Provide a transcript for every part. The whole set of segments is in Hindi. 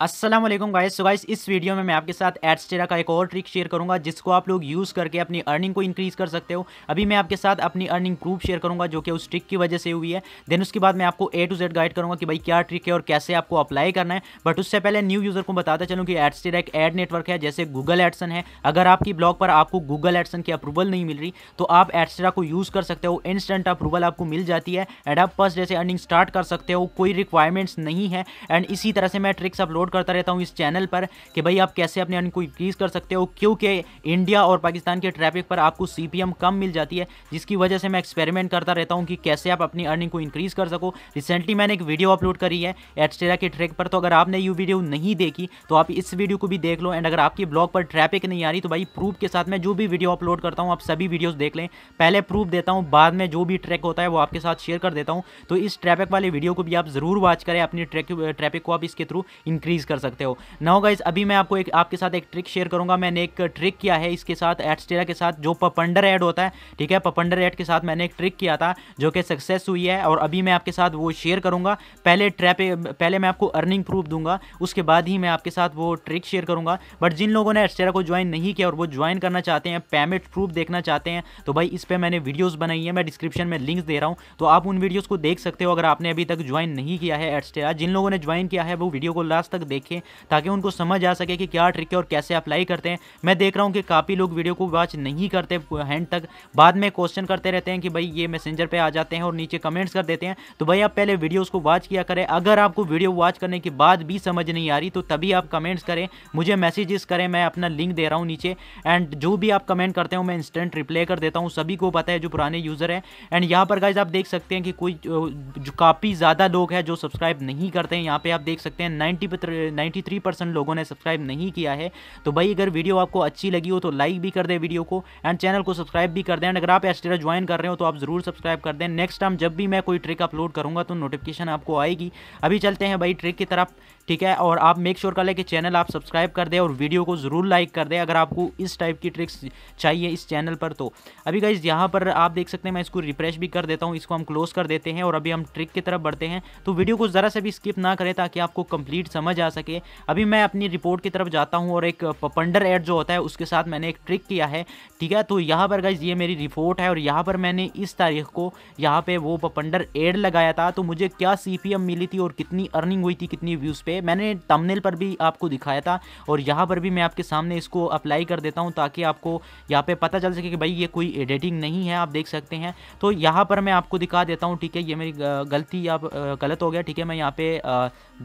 असलम गाइस सो गाइस इस वीडियो में मैं आपके साथ एडस्टेरा का एक और ट्रिक शेयर करूंगा जिसको आप लोग यूज़ करके अपनी अर्निंग को इंक्रीज़ कर सकते हो अभी मैं आपके साथ अपनी अर्निंग प्रूफ शेयर करूंगा जो कि उस ट्रिक की वजह से हुई है देन उसके बाद मैं आपको ए टू जेड गाइड करूंगा कि भाई क्या ट्रिक है और कैसे आपको अप्लाई करना है बट उससे पहले न्यू यूज़र को बताता चलूँ कि एड्सटेरा एक एड नेटवर्क है जैसे गूगल एडसन है अगर आपकी ब्लॉग पर आपको गूगल एडसन की अप्रूवल नहीं मिल रही तो आप एडस्टेरा को यूज़ कर सकते हो इंस्टेंट अप्रूवल आपको मिल जाती है एंड आप फर्स्ट जैसे अर्निंग स्टार्ट कर सकते हो कोई रिक्वायरमेंट्स नहीं है एंड इसी तरह से मैं ट्रिक्स अपलोड अपलोड करता रहता हूँ इस चैनल पर कि भाई आप कैसे अपने अर्निंग को इंक्रीज़ कर सकते हो क्योंकि इंडिया और पाकिस्तान के ट्रैफिक पर आपको सी कम मिल जाती है जिसकी वजह से मैं एक्सपेरिमेंट करता रहता हूँ कि कैसे आप अपनी अर्निंग को इंक्रीज़ कर सको रिसेंटली मैंने एक वीडियो अपलोड करी है एटस्टेरा के ट्रैक पर तो अगर आपने ये वीडियो नहीं देखी तो आप इस वीडियो को भी देख लो एंड अगर आपकी ब्लॉग पर ट्रैफिक नहीं आ रही तो भाई प्रूफ के साथ मैं जो भी वीडियो अपलोड करता हूँ आप सभी वीडियोज देख लें पहले प्रूफ देता हूँ बाद में जो भी ट्रैक होता है वो आपके साथ शेयर कर देता हूँ तो इस ट्रैफिक वाले वीडियो को भी आप ज़रूर वॉच करें अपनी ट्रैफिक को आप इसके थ्रू इंक्रीज इंक्रीज़ कर सकते हो नाउ गाइज अभी मैं आपको एक आपके साथ एक ट्रिक शेयर करूंगा मैंने एक ट्रिक किया है इसके साथ एटस्टेरा के साथ जो पपंडर एड होता है ठीक है पपंडर एड के साथ मैंने एक ट्रिक किया था जो कि सक्सेस हुई है और अभी मैं आपके साथ वो शेयर करूंगा पहले ट्रैप पहले मैं आपको अर्निंग प्रूफ दूंगा उसके बाद ही मैं आपके साथ वो ट्रिक शेयर करूंगा बट जिन लोगों ने एटस्टेरा को ज्वाइन नहीं किया और वो ज्वाइन करना चाहते हैं पेमेंट प्रूफ देखना चाहते हैं तो भाई इस पर मैंने वीडियोज़ बनाई है मैं डिस्क्रिप्शन में लिंक्स दे रहा हूँ तो आप उन वीडियोज़ को देख सकते हो अगर आपने अभी तक ज्वाइन नहीं किया है एटस्टेरा जिन लोगों ने ज्वाइन किया है वो वीडियो को लास्ट तक देखें ताकि उनको समझ आ सके कि क्या ट्रिक है और कैसे अप्लाई करते हैं मैं देख रहा हूँ कि काफ़ी लोग वीडियो को वॉच नहीं करते हैंड तक बाद में क्वेश्चन करते रहते हैं कि भाई ये मैसेंजर पर आ जाते हैं और नीचे कमेंट्स कर देते हैं तो भाई आप पहले वीडियोज़ को वॉच किया करें अगर आपको वीडियो वॉच करने के बाद भी समझ नहीं आ रही तो तभी आप कमेंट्स करें मुझे मैसेजेस करें मैं अपना लिंक दे रहा हूँ नीचे एंड जो भी आप कमेंट करते हो मैं इंस्टेंट रिप्लाई कर देता हूँ सभी को पता है जो पुराने यूज़र हैं एंड यहाँ पर गाइज आप देख सकते हैं कि कोई जो काफ़ी ज़्यादा लोग हैं जो सब्सक्राइब नहीं करते हैं यहाँ पे आप देख सकते हैं नाइन्टी नाइन्टी परसेंट लोगों ने सब्सक्राइब नहीं किया है तो भाई अगर वीडियो आपको अच्छी लगी हो तो लाइक भी कर दें वीडियो को एंड चैनल को सब्सक्राइब भी कर दें एंड अगर आप एस्टेरा ज्वाइन कर रहे हो तो आप ज़रूर सब्सक्राइब कर दें नेक्स्ट टाइम जब भी मैं कोई ट्रिक अपलोड करूँगा तो नोटिफिकेशन आपको आएगी अभी चलते हैं भाई ट्रिक की तरफ ठीक है और आप मेक श्योर कर लें कि चैनल आप सब्सक्राइब कर दें और वीडियो को ज़रूर लाइक कर दें अगर आपको इस टाइप की ट्रिक्स चाहिए इस चैनल पर तो अभी गाइज यहाँ पर आप देख सकते हैं मैं इसको रिफ्रेश भी कर देता हूँ इसको हम क्लोज कर देते हैं और अभी हम ट्रिक की तरफ बढ़ते हैं तो वीडियो को ज़रा से भी स्किप ना करें ताकि आपको कंप्लीट समझ आ सके अभी मैं अपनी रिपोर्ट की तरफ जाता हूँ और एक पपंडर एड जो होता है उसके साथ मैंने एक ट्रिक किया है ठीक है तो यहाँ पर गाइज ये मेरी रिपोर्ट है और यहाँ पर मैंने इस तारीख को यहाँ पर वो पपंडर एड लगाया था तो मुझे क्या सी मिली थी और कितनी अर्निंग हुई थी कितनी व्यूज़ पर मैंने तमनेल पर भी आपको दिखाया था और यहाँ पर भी मैं आपके सामने इसको अप्लाई कर देता हूँ ताकि आपको यहाँ पर पता चल सके कि भाई ये कोई एडिटिंग नहीं है आप देख सकते हैं तो यहाँ पर मैं आपको दिखा देता हूँ ठीक है ये मेरी गलती या गलत हो गया ठीक है मैं यहाँ पे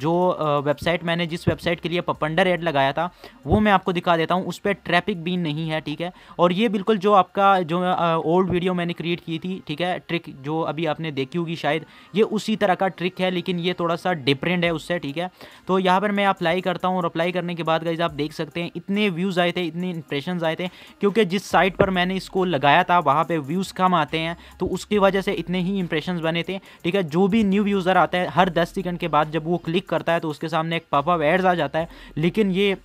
जो वेबसाइट मैंने जिस वेबसाइट के लिए पपंडर एड लगाया था वो मैं आपको दिखा देता हूँ उस पर ट्रैफिक बीन नहीं है ठीक है और ये बिल्कुल जो आपका जो ओल्ड वीडियो मैंने क्रिएट की थी ठीक है ट्रिक जो अभी आपने देखी होगी शायद ये उसी तरह का ट्रिक है लेकिन ये थोड़ा सा डिफरेंट है उससे ठीक है तो यहाँ पर मैं अप्लाई करता हूँ और अप्लाई करने के बाद गई आप देख सकते हैं इतने व्यूज़ आए थे इतने इंप्रेशन आए थे क्योंकि जिस साइट पर मैंने इसको लगाया था वहाँ पर व्यूज़ कम आते हैं तो उसकी वजह से इतने ही इंप्रेशन बने थे ठीक है जो भी न्यू यूज़र आता है हर दस सेकेंड के बाद जब वो क्लिक करता है तो उसके सामने एक पॉपअप एड्स आ जाता है लेकिन ये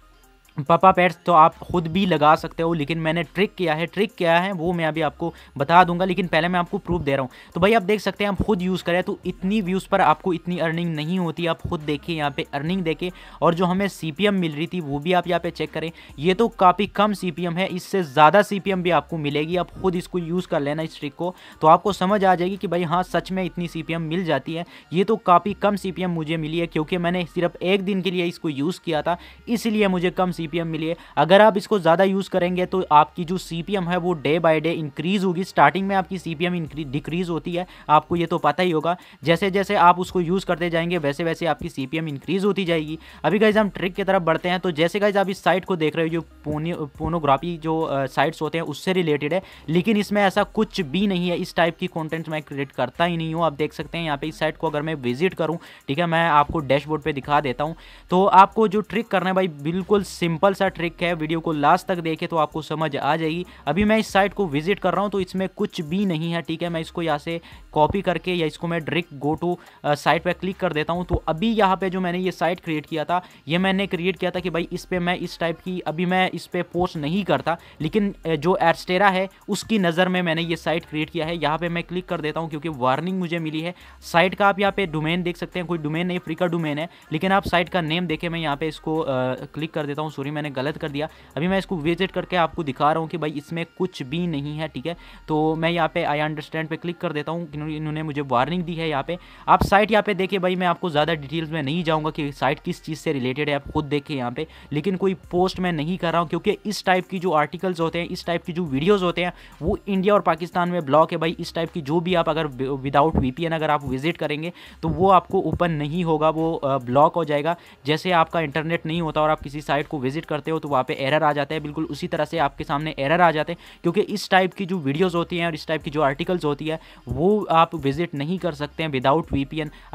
पापा पैड्स तो आप खुद भी लगा सकते हो लेकिन मैंने ट्रिक किया है ट्रिक क्या है वो मैं अभी आपको बता दूंगा लेकिन पहले मैं आपको प्रूफ दे रहा हूँ तो भाई आप देख सकते हैं आप खुद यूज़ करें तो इतनी व्यूज़ पर आपको इतनी अर्निंग नहीं होती आप खुद देखिए यहाँ पे अर्निंग देखें और जो हमें सी मिल रही थी वो भी आप यहाँ पर चेक करें ये तो काफ़ी कम सी है इससे ज़्यादा सी भी आपको मिलेगी आप खुद इसको यूज़ कर लेना इस ट्रिक को तो आपको समझ आ जाएगी कि भाई हाँ सच में इतनी सी मिल जाती है ये तो काफ़ी कम सी मुझे मिली है क्योंकि मैंने सिर्फ एक दिन के लिए इसको यूज़ किया था इसलिए मुझे कम सी सी मिली है अगर आप इसको ज़्यादा यूज़ करेंगे तो आपकी जो सी है वो डे बाई डे इंक्रीज़ होगी स्टार्टिंग में आपकी सी डिक्रीज़ होती है आपको ये तो पता ही होगा जैसे जैसे आप उसको यूज़ करते जाएंगे वैसे वैसे आपकी सी इंक्रीज़ होती जाएगी अभी गाइज हम ट्रिक की तरफ बढ़ते हैं तो जैसे गाइज आप इस साइट को देख रहे हो जो पोनोग्राफी जो साइट्स होते हैं उससे रिलेटेड है लेकिन इसमें ऐसा कुछ भी नहीं है इस टाइप की कॉन्टेंट मैं क्रिएट करता ही नहीं हूँ आप देख सकते हैं यहाँ पे इस साइट को अगर मैं विजिट करूँ ठीक है मैं आपको डैशबोर्ड पे दिखा देता हूँ तो आपको जो ट्रिक करना है भाई बिल्कुल सिम सिंपल सा ट्रिक है वीडियो को लास्ट तक देखे तो आपको समझ आ जाएगी अभी मैं इस साइट को विजिट कर रहा हूँ तो इसमें कुछ भी नहीं है ठीक है मैं इसको यहाँ से कॉपी करके या इसको मैं ड्रिक गो टू साइट पर क्लिक कर देता हूँ तो अभी यहाँ पर जो मैंने ये साइट क्रिएट किया था ये मैंने क्रिएट किया था कि भाई इस पर मैं इस टाइप की अभी मैं इस पर पोस्ट नहीं करता लेकिन जो एडस्टेरा है उसकी नज़र में मैंने ये साइट क्रिएट किया है यहाँ पर मैं क्लिक कर देता हूँ क्योंकि वार्निंग मुझे मिली है साइट का आप यहाँ पे डोमेन देख सकते हैं कोई डोमेन नहीं फ्री का डोमेन है लेकिन आप साइट का नेम देखे मैं यहाँ पे इसको आ, क्लिक कर देता हूँ सॉरी मैंने गलत कर दिया अभी मैं इसको विजिट करके आपको दिखा रहा हूँ कि भाई इसमें कुछ भी नहीं है ठीक है तो मैं यहाँ पे आई अंडरस्टैंड पे क्लिक कर देता हूँ इन्होंने मुझे वार्निंग दी है यहाँ पे आप साइट यहाँ पे देखिए भाई मैं आपको ज़्यादा डिटेल्स में नहीं जाऊँगा कि साइट किस चीज़ से रिलेटेड है आप खुद देखिए यहाँ पे लेकिन कोई पोस्ट मैं नहीं कर रहा हूँ क्योंकि इस टाइप की जो आर्टिकल्स होते हैं इस टाइप की जो वीडियोज़ होते हैं वो इंडिया और पाकिस्तान में ब्लॉक है भाई इस टाइप की जो भी आप अगर विदाउट वी अगर आप विजिट करेंगे तो वो आपको ओपन नहीं होगा वो ब्लॉक हो जाएगा जैसे आपका इंटरनेट नहीं होता और आप किसी साइट को विजिट करते हो तो वहाँ पर एरर आ जाता है बिल्कुल उसी तरह से आपके सामने एरर आ जाते हैं क्योंकि इस टाइप की जो वीडियोज़ होती हैं और इस टाइप की जो आर्टिकल्स होती है वो आप विजिट नहीं कर सकते हैं विदाउट वी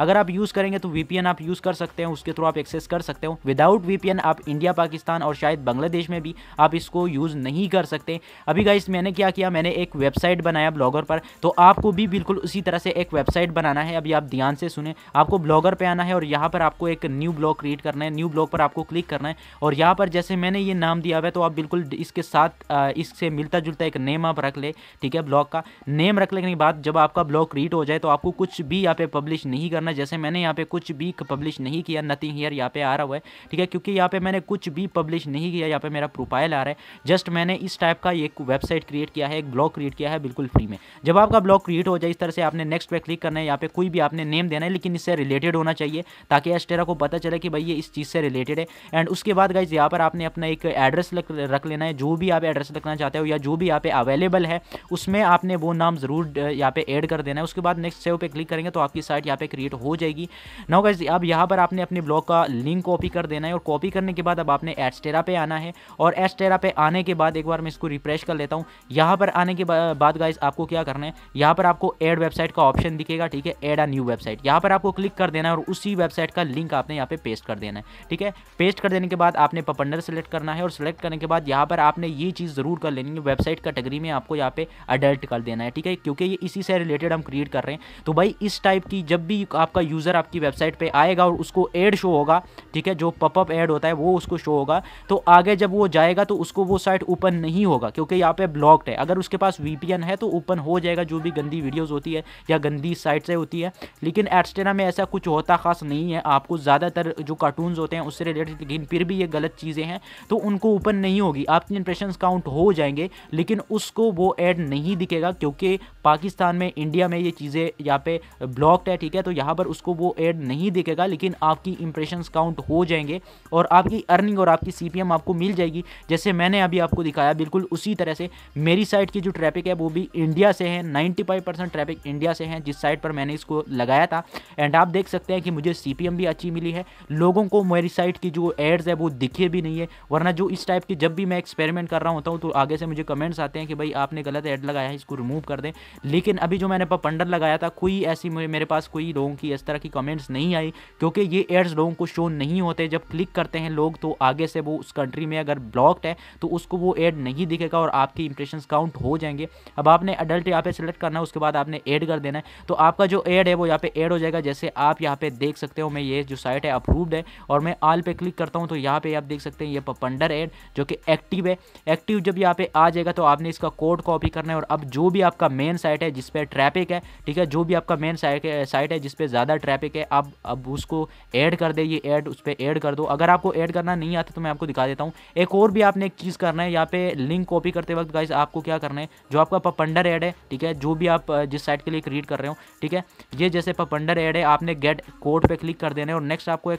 अगर आप यूज़ करेंगे तो वी आप यूज़ कर सकते हैं उसके थ्रू आप एक्सेस कर सकते हो विदाउट वी आप इंडिया पाकिस्तान और शायद बांग्लादेश में भी आप इसको यूज़ नहीं कर सकते अभी गाइस मैंने क्या किया मैंने एक वेबसाइट बनाया ब्लॉगर पर तो आपको भी बिल्कुल उसी तरह से एक वेबसाइट बनाना है अभी आप ध्यान से सुने आपको ब्लॉगर पर आना है और यहाँ पर आपको एक न्यू ब्लॉग क्रिएट करना है न्यू ब्लॉग पर आपको क्लिक करना है और यहाँ पर पर जैसे मैंने ये नाम दिया हुआ है तो आप बिल्कुल इसके साथ इससे मिलता जुलता एक नेम आप रख ले ठीक है ब्लॉग का नेम रख लेने के बाद जब आपका ब्लॉग रीड हो जाए तो आपको कुछ भी यहाँ पे पब्लिश नहीं करना जैसे मैंने यहाँ पे कुछ भी पब्लिश नहीं किया नथिंग हियर यहाँ पे आ रहा हुआ है ठीक है क्योंकि यहाँ पे मैंने कुछ भी पब्लिश नहीं किया यहाँ पे मेरा प्रोफाइल आ रहा है जस्ट मैंने इस टाइप का एक वेबसाइट क्रिएट किया है एक ब्लॉग क्रिएट किया है बिल्कुल फ्री में जब आपका ब्लॉग क्रिएट हो जाए इस तरह से आपने नेक्स्ट पे क्लिक करना है यहाँ पे कोई भी आपने नेम देना है लेकिन इससे रिलेटेड होना चाहिए ताकि एस्टेरा को पता चले कि भाई ये इस चीज़ से रिलेटेड है एंड उसके बाद गाइज यहाँ पर आपने अपना एक एड्रेस रख लेना है जो भी आप एड्रेस रखना चाहते हो या जो भी यहाँ पे अवेलेबल है उसमें आपने वो नाम ज़रूर यहाँ पे ऐड कर देना है उसके बाद नेक्स्ट सेव पे क्लिक करेंगे तो आपकी साइट यहाँ पे क्रिएट हो जाएगी नौ गज अब यहाँ पर आपने अपने ब्लॉग का लिंक कॉपी कर देना है और कॉपी करने के बाद अब आपने एस्टेरा पे आना है और एस्टेरा पे आने के बाद एक बार मैं इसको रिफ्रेश कर लेता हूँ यहाँ पर आने के बाद गाइज आपको क्या करना है यहाँ पर आपको एड वेबसाइट का ऑप्शन दिखेगा ठीक है एड अ न्यू वेबसाइट यहाँ पर आपको क्लिक कर देना है और उसी वेबसाइट का लिंक आपने यहाँ पे पेस्ट कर देना है ठीक है पेस्ट कर देने के बाद आपने पपड़ फंडर सेलेक्ट करना है और सेलेक्ट करने के बाद यहाँ पर आपने ये चीज़ ज़रूर कर लेनी है वेबसाइट कैटेगरी में आपको यहाँ पे अडल्ट कर देना है ठीक है क्योंकि ये इसी से रिलेटेड हम क्रिएट कर रहे हैं तो भाई इस टाइप की जब भी आपका यूज़र आपकी वेबसाइट पर आएगा और उसको एड शो होगा ठीक है जो पपअप एड होता है वो उसको शो होगा तो आगे जब वो जाएगा तो उसको वो साइट ओपन नहीं होगा क्योंकि यहाँ पर ब्लॉक्ड है अगर उसके पास वी है तो ओपन हो जाएगा जो भी गंदी वीडियोज़ होती है या गंदी साइट से होती है लेकिन एडस्टेना में ऐसा कुछ होता खास नहीं है आपको ज़्यादातर जो कार्टून होते हैं उससे रिलेटेड लेकिन फिर भी ये गलत चीज़ चीज़ें हैं तो उनको ओपन नहीं होगी आपके इंप्रेशन काउंट हो जाएंगे लेकिन उसको वो ऐड नहीं दिखेगा क्योंकि पाकिस्तान में इंडिया में ये चीज़ें यहाँ पे ब्लॉक्ड है ठीक है तो यहाँ पर उसको वो ऐड नहीं दिखेगा लेकिन आपकी इंप्रेशन काउंट हो जाएंगे और आपकी अर्निंग और आपकी सी आपको मिल जाएगी जैसे मैंने अभी आपको दिखाया बिल्कुल उसी तरह से मेरी साइट की जो ट्रैफिक है वो भी इंडिया से है 95 परसेंट ट्रैफिक इंडिया से है जिस साइट पर मैंने इसको लगाया था एंड आप देख सकते हैं कि मुझे सी भी अच्छी मिली है लोगों को मेरी साइट की जो एड्स है वो दिखे भी नहीं है वरना जो इस टाइप की जब भी मैं एक्सपेरिमेंट कर रहा होता हूँ तो आगे से मुझे कमेंट्स आते हैं कि भाई आपने गलत ऐड लगाया है इसको रिमूव कर दें लेकिन अभी जो मैंने पंडर लगाया था कोई ऐसी मेरे पास कोई लोगों की इस तरह की कमेंट्स नहीं आई क्योंकि ये एड्स लोगों को शो नहीं होते जब क्लिक करते हैं लोग तो आगे से वो उस कंट्री में अगर ब्लॉक्ड है तो उसको वो एड नहीं दिखेगा और आपके इंप्रेशन काउंट हो जाएंगे अब आपने अडल्ट यहाँ पे सिलेक्ट करना है उसके बाद आपने ऐड कर देना है तो आपका जो एड है वो यहाँ पे ऐड हो जाएगा जैसे आप यहाँ पे देख सकते हो मैं ये जो साइट है अप्रूव्ड है और मैं आल पे क्लिक करता हूँ तो यहाँ पे आप देख सकते हैं ये पपंडर एड जो कि एक्टिव है एक्टिव जब यहाँ पे आ जाएगा तो आपने इसका कोड कॉपी करना है और अब जो भी आपका मेन साइट है जिसपे ट्रैफिक है ठीक है जो भी आपका मेन साइट है जिसपे ज़्यादा ट्रैफिक है आप अब उसको ऐड कर दे ये ऐड उस पर ऐड कर दो अगर आपको ऐड करना नहीं आता तो मैं आपको दिखा देता हूँ एक और भी आपने एक चीज़ करना है यहाँ पे लिंक कॉपी करते वक्त गाइज आपको क्या करना है जो आपका पपंडर ऐड है ठीक है जो भी आप जिस साइट के लिए क्रिएट कर रहे हो ठीक है ये जैसे पपंडर ऐड है आपने गेट कोड पर क्लिक कर देना है और नेक्स्ट आपको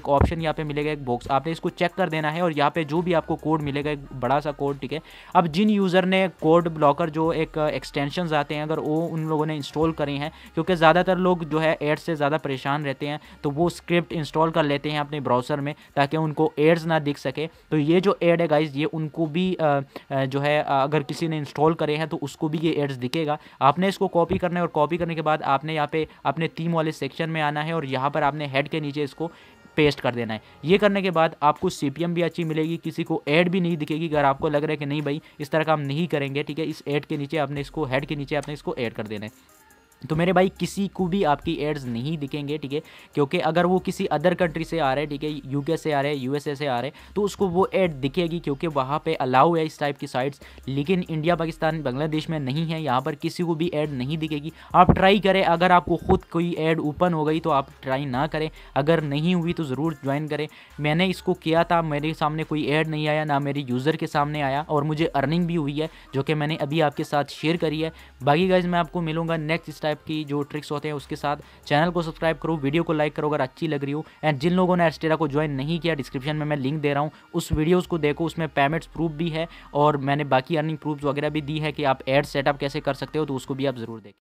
एक ऑप्शन यहाँ पे मिलेगा एक बॉक्स आपने इसको चेक कर देना है और यहाँ पे जो भी आपको कोड मिलेगा एक बड़ा सा कोड ठीक है अब जिन यूज़र ने कोड ब्लॉकर जो एक एक्सटेंशन uh, आते हैं अगर वो उन लोगों ने इंस्टॉल करे हैं क्योंकि ज़्यादातर लोग जो है एड्स से ज़्यादा परेशान रहते हैं तो वो स्क्रिप्ट इंस्टॉल कर लेते हैं अपने ब्राउज़र में ताकि उनको एड्स ना दिख सके तो ये जो एड है गाइज ये उनको भी uh, uh, जो है अगर किसी ने इंस्टॉल करे हैं तो उसको भी ये एड्स दिखेगा आपने इसको कॉपी करना है और कॉपी करने के बाद आपने यहाँ पे अपने थीम वाले सेक्शन में आना है और यहाँ पर आपने हेड के नीचे इसको पेस्ट कर देना है ये करने के बाद आपको सी भी अच्छी मिलेगी किसी को ऐड भी नहीं दिखेगी अगर आपको लग रहा है कि नहीं भाई इस तरह का हम नहीं करेंगे ठीक है इस ऐड के नीचे आपने इसको हेड के नीचे आपने इसको ऐड कर देना है तो मेरे भाई किसी को भी आपकी एड्स नहीं दिखेंगे ठीक है क्योंकि अगर वो किसी अदर कंट्री से आ रहे हैं ठीक है यूके से आ रहे हैं यूएसए से आ रहे हैं तो उसको वो एड दिखेगी क्योंकि वहाँ पे अलाउ है इस टाइप की साइट्स लेकिन इंडिया पाकिस्तान बांग्लादेश में नहीं है यहाँ पर किसी को भी एड नहीं दिखेगी आप ट्राई करें अगर आपको खुद कोई एड ओपन हो गई तो आप ट्राई ना करें अगर नहीं हुई तो ज़रूर ज्वाइन करें मैंने इसको किया था मेरे सामने कोई ऐड नहीं आया ना मेरे यूज़र के सामने आया और मुझे अर्निंग भी हुई है जो कि मैंने अभी आपके साथ शेयर करी है बाकी गाइज मैं आपको मिलूँगा नेक्स्ट इस टाइप टाइप की जो ट्रिक्स होते हैं उसके साथ चैनल को सब्सक्राइब करो वीडियो को लाइक करो अगर अच्छी लग रही हो एंड जिन लोगों ने एस्टेरा को ज्वाइन नहीं किया डिस्क्रिप्शन में मैं लिंक दे रहा हूँ उस वीडियोज़ को देखो उसमें पेमेंट्स प्रूफ भी है और मैंने बाकी अर्निंग प्रूफ वगैरह भी दी है कि आप एड सेटअप कैसे कर सकते हो तो उसको भी आप जरूर देखें